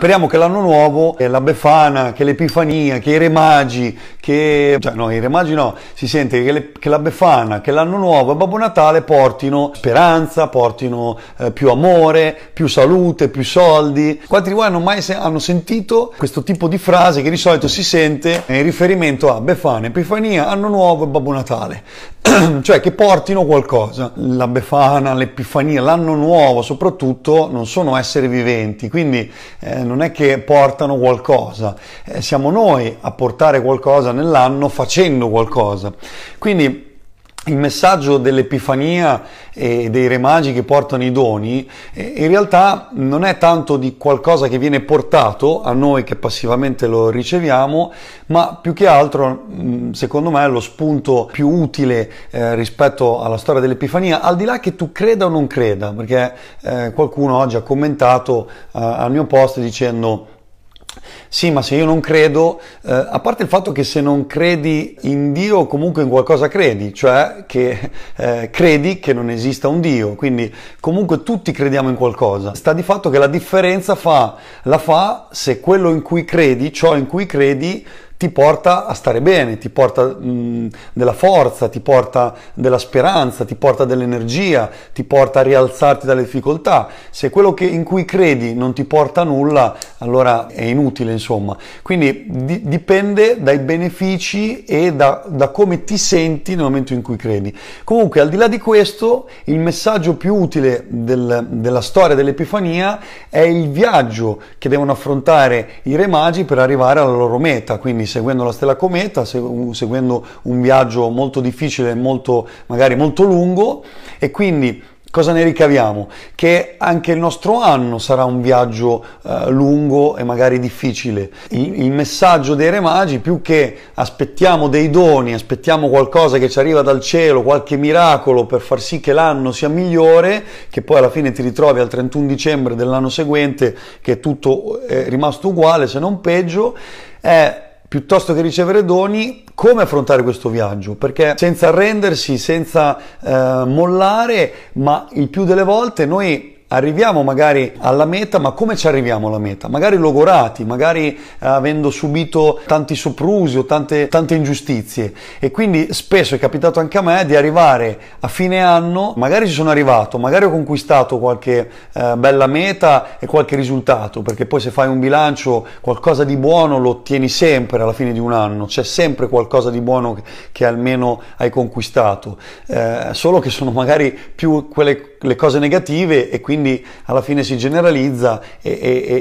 Speriamo che l'anno nuovo, che eh, la Befana, che l'Epifania, che i Re Magi, che... Cioè no, i Re Magi no, si sente che, le... che la Befana, che l'anno nuovo e Babbo Natale portino speranza, portino eh, più amore, più salute, più soldi. Quanti di voi hanno mai se... hanno sentito questo tipo di frase che di solito si sente in riferimento a Befana, Epifania, anno nuovo e Babbo Natale? cioè che portino qualcosa. La Befana, l'Epifania, l'anno nuovo soprattutto non sono esseri viventi, quindi eh, non è che portano qualcosa, eh, siamo noi a portare qualcosa nell'anno facendo qualcosa. Quindi il messaggio dell'Epifania e dei Re Magi che portano i doni eh, in realtà non è tanto di qualcosa che viene portato a noi che passivamente lo riceviamo, ma più che altro, mm, secondo me, è lo spunto più utile eh, rispetto alla storia dell'Epifania, al di là che tu creda o non creda, perché eh, qualcuno oggi ha commentato al mio post dicendo sì, ma se io non credo, eh, a parte il fatto che se non credi in Dio, comunque in qualcosa credi, cioè che eh, credi che non esista un Dio, quindi comunque tutti crediamo in qualcosa. Sta di fatto che la differenza fa, la fa se quello in cui credi, ciò in cui credi, ti porta a stare bene, ti porta mh, mm, della forza, ti porta della speranza, ti porta dell'energia, ti porta a rialzarti dalle difficoltà. Se quello che, in cui credi non ti porta a nulla, allora è inutile, insomma. Quindi di, dipende dai benefici e da, da come ti senti nel momento in cui credi. Comunque, al di là di questo, il messaggio più utile del, della storia dell'Epifania è il viaggio che devono affrontare i re magi per arrivare alla loro meta. Quindi seguendo la stella cometa, seguendo un viaggio molto difficile, molto, magari molto lungo e quindi Cosa ne ricaviamo? Che anche il nostro anno sarà un viaggio eh, lungo e magari difficile. Il, il, messaggio dei Re Magi, più che aspettiamo dei doni, aspettiamo qualcosa che ci arriva dal cielo, qualche miracolo per far sì che l'anno sia migliore, che poi alla fine ti ritrovi al 31 dicembre dell'anno seguente che tutto è eh, rimasto uguale, se non peggio, è piuttosto che ricevere doni, come affrontare questo viaggio? Perché senza arrendersi, senza eh, mollare, ma il più delle volte noi arriviamo magari alla meta, ma come ci arriviamo alla meta? Magari logorati, magari eh, avendo subito tanti soprusi o tante, tante ingiustizie. E quindi spesso è capitato anche a me di arrivare a fine anno, magari ci sono arrivato, magari ho conquistato qualche eh, bella meta e qualche risultato, perché poi se fai un bilancio qualcosa di buono lo ottieni sempre alla fine di un anno, c'è sempre qualcosa di buono che, almeno hai conquistato, eh, solo che sono magari più quelle le cose negative e quindi quindi alla fine si generalizza e,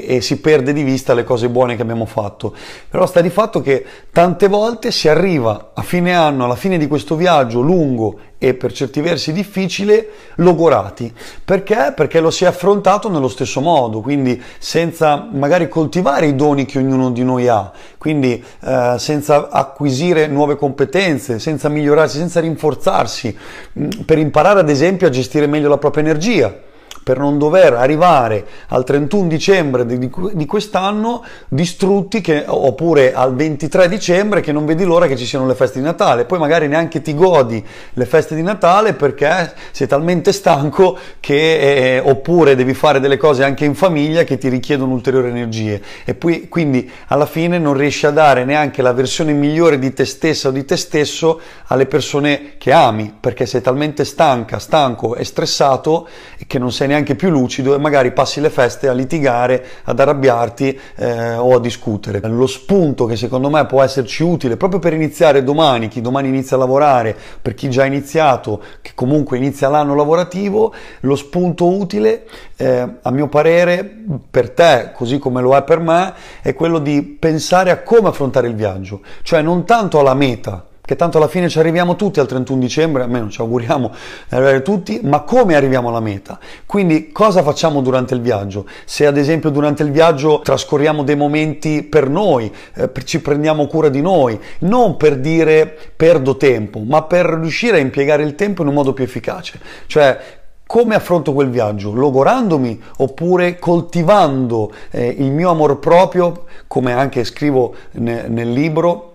e, e, si perde di vista le cose buone che abbiamo fatto. Però sta di fatto che tante volte si arriva a fine anno, alla fine di questo viaggio lungo e per certi versi difficile, logorati. Perché? Perché lo si è affrontato nello stesso modo, quindi senza magari coltivare i doni che ognuno di noi ha, quindi eh, senza acquisire nuove competenze, senza migliorarsi, senza rinforzarsi, mm, per imparare ad esempio a gestire meglio la propria energia per non dover arrivare al 31 dicembre di, di quest'anno distrutti che, oppure al 23 dicembre che non vedi l'ora che ci siano le feste di Natale, poi magari neanche ti godi le feste di Natale perché sei talmente stanco che eh, oppure devi fare delle cose anche in famiglia che ti richiedono ulteriori energie e poi, quindi alla fine non riesci a dare neanche la versione migliore di te stessa o di te stesso alle persone che ami perché sei talmente stanca, stanco e stressato che non sei neanche neanche più lucido e magari passi le feste a litigare, ad arrabbiarti eh, o a discutere. Lo spunto che secondo me può esserci utile proprio per iniziare domani, chi domani inizia a lavorare, per chi già ha iniziato, che comunque inizia l'anno lavorativo, lo spunto utile, eh, a mio parere, per te, così come lo è per me, è quello di pensare a come affrontare il viaggio, cioè non tanto alla meta, che tanto alla fine ci arriviamo tutti al 31 dicembre, almeno ci auguriamo di arrivare tutti, ma come arriviamo alla meta? Quindi cosa facciamo durante il viaggio? Se ad esempio durante il viaggio trascorriamo dei momenti per noi, eh, ci prendiamo cura di noi, non per dire perdo tempo, ma per riuscire a impiegare il tempo in un modo più efficace. Cioè, come affronto quel viaggio? Logorandomi oppure coltivando eh, il mio amor proprio, come anche scrivo ne- nel libro,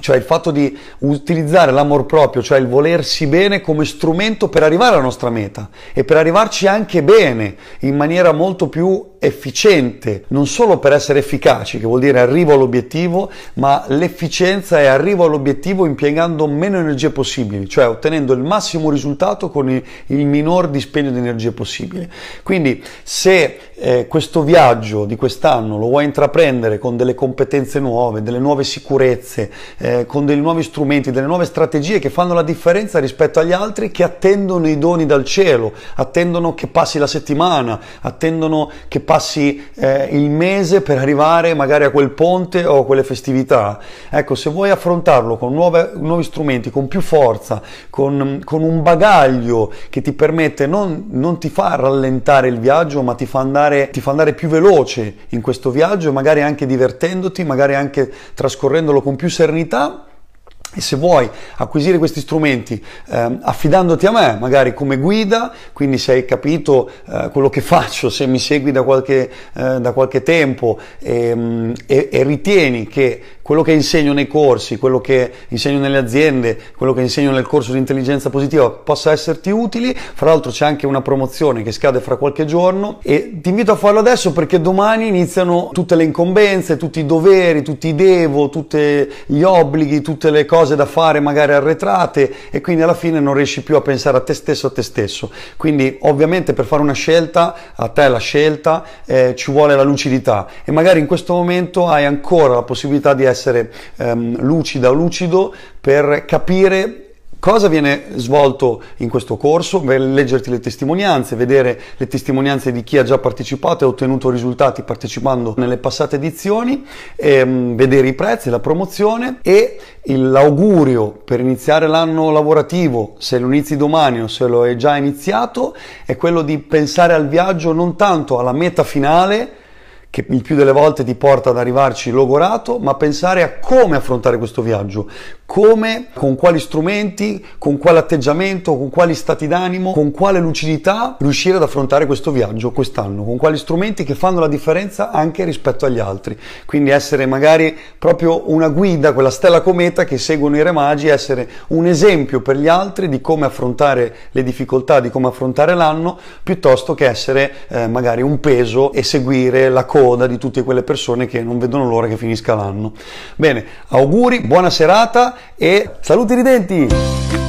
cioè il fatto di utilizzare l'amor proprio, cioè il volersi bene come strumento per arrivare alla nostra meta e per arrivarci anche bene in maniera molto più efficiente, non solo per essere efficaci, che vuol dire arrivo all'obiettivo, ma l'efficienza è arrivo all'obiettivo impiegando meno energie possibili, cioè ottenendo il massimo risultato con il, minor dispendio di energie possibile. Quindi se eh, questo viaggio di quest'anno lo vuoi intraprendere con delle competenze nuove, delle nuove sicurezze, eh, eh, con dei nuovi strumenti, delle nuove strategie che fanno la differenza rispetto agli altri che attendono i doni dal cielo, attendono che passi la settimana, attendono che passi eh, il mese per arrivare magari a quel ponte o a quelle festività. Ecco, se vuoi affrontarlo con nuove, nuovi strumenti, con più forza, con, con un bagaglio che ti permette non, non, ti fa rallentare il viaggio, ma ti fa, andare, ti fa andare più veloce in questo viaggio, magari anche divertendoti, magari anche trascorrendolo con più serenità opportunità e se vuoi acquisire questi strumenti eh, affidandoti a me, magari come guida, quindi se hai capito eh, quello che faccio, se mi segui da qualche, eh, da qualche tempo e, ehm, e, e, ritieni che quello che insegno nei corsi, quello che insegno nelle aziende, quello che insegno nel corso di intelligenza positiva possa esserti utile. Fra l'altro c'è anche una promozione che scade fra qualche giorno e ti invito a farlo adesso perché domani iniziano tutte le incombenze, tutti i doveri, tutti i devo, tutti gli obblighi, tutte le cose da fare magari arretrate e quindi alla fine non riesci più a pensare a te stesso, a te stesso. Quindi ovviamente per fare una scelta, a te la scelta, eh, ci vuole la lucidità e magari in questo momento hai ancora la possibilità di essere essere ehm, lucida o lucido per capire cosa viene svolto in questo corso, leggerti le testimonianze, vedere le testimonianze di chi ha già partecipato e ottenuto risultati partecipando nelle passate edizioni, ehm, vedere i prezzi, la promozione e l'augurio per iniziare l'anno lavorativo, se lo inizi domani o se lo è già iniziato, è quello di pensare al viaggio non tanto alla meta finale, che il più delle volte ti porta ad arrivarci logorato, ma pensare a come affrontare questo viaggio, come, con quali strumenti, con quale atteggiamento, con quali stati d'animo, con quale lucidità riuscire ad affrontare questo viaggio quest'anno, con quali strumenti che fanno la differenza anche rispetto agli altri. Quindi essere magari proprio una guida, quella stella cometa che seguono i re magi, essere un esempio per gli altri di come affrontare le difficoltà, di come affrontare l'anno, piuttosto che essere eh, magari un peso e seguire la cosa coda di tutte quelle persone che non vedono l'ora che finisca l'anno. Bene, auguri, buona serata e saluti ridenti!